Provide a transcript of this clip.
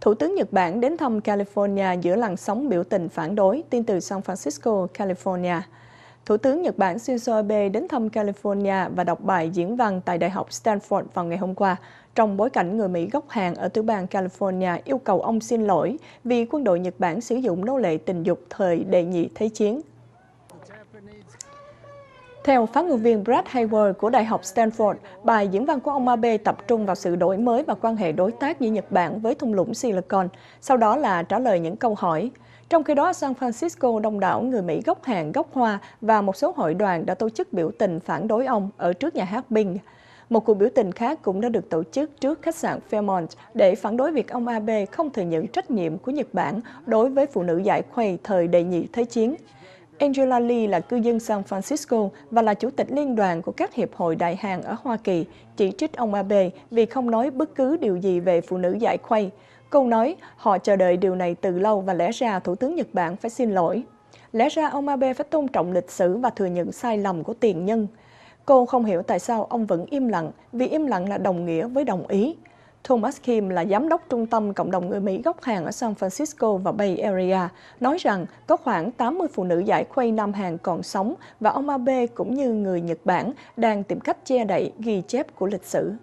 Thủ tướng Nhật Bản đến thăm California giữa làn sóng biểu tình phản đối tin từ San Francisco, California. Thủ tướng Nhật Bản Shinzo Abe đến thăm California và đọc bài diễn văn tại Đại học Stanford vào ngày hôm qua, trong bối cảnh người Mỹ gốc Hàn ở tiểu bang California yêu cầu ông xin lỗi vì quân đội Nhật Bản sử dụng nô lệ tình dục thời đệ nhị thế chiến. Theo phát ngôn viên Brad Hayward của Đại học Stanford, bài diễn văn của ông Abe tập trung vào sự đổi mới và quan hệ đối tác giữa Nhật Bản với thung lũng Silicon, sau đó là trả lời những câu hỏi. Trong khi đó, San Francisco đông đảo người Mỹ gốc Hàn, gốc Hoa và một số hội đoàn đã tổ chức biểu tình phản đối ông ở trước nhà hát Bing. Một cuộc biểu tình khác cũng đã được tổ chức trước khách sạn Fairmont để phản đối việc ông Abe không thừa nhận trách nhiệm của Nhật Bản đối với phụ nữ giải khuây thời đệ nhị Thế chiến. Angela Lee là cư dân San Francisco và là chủ tịch liên đoàn của các hiệp hội đại hàng ở Hoa Kỳ, chỉ trích ông Abe vì không nói bất cứ điều gì về phụ nữ giải khuây. Cô nói, họ chờ đợi điều này từ lâu và lẽ ra Thủ tướng Nhật Bản phải xin lỗi. Lẽ ra ông Abe phải tôn trọng lịch sử và thừa nhận sai lầm của tiền nhân. Cô không hiểu tại sao ông vẫn im lặng, vì im lặng là đồng nghĩa với đồng ý. Thomas Kim là giám đốc trung tâm cộng đồng người Mỹ gốc Hàn ở San Francisco và Bay Area, nói rằng có khoảng 80 phụ nữ giải khuây Nam Hàn còn sống và ông Abe cũng như người Nhật Bản đang tìm cách che đậy ghi chép của lịch sử.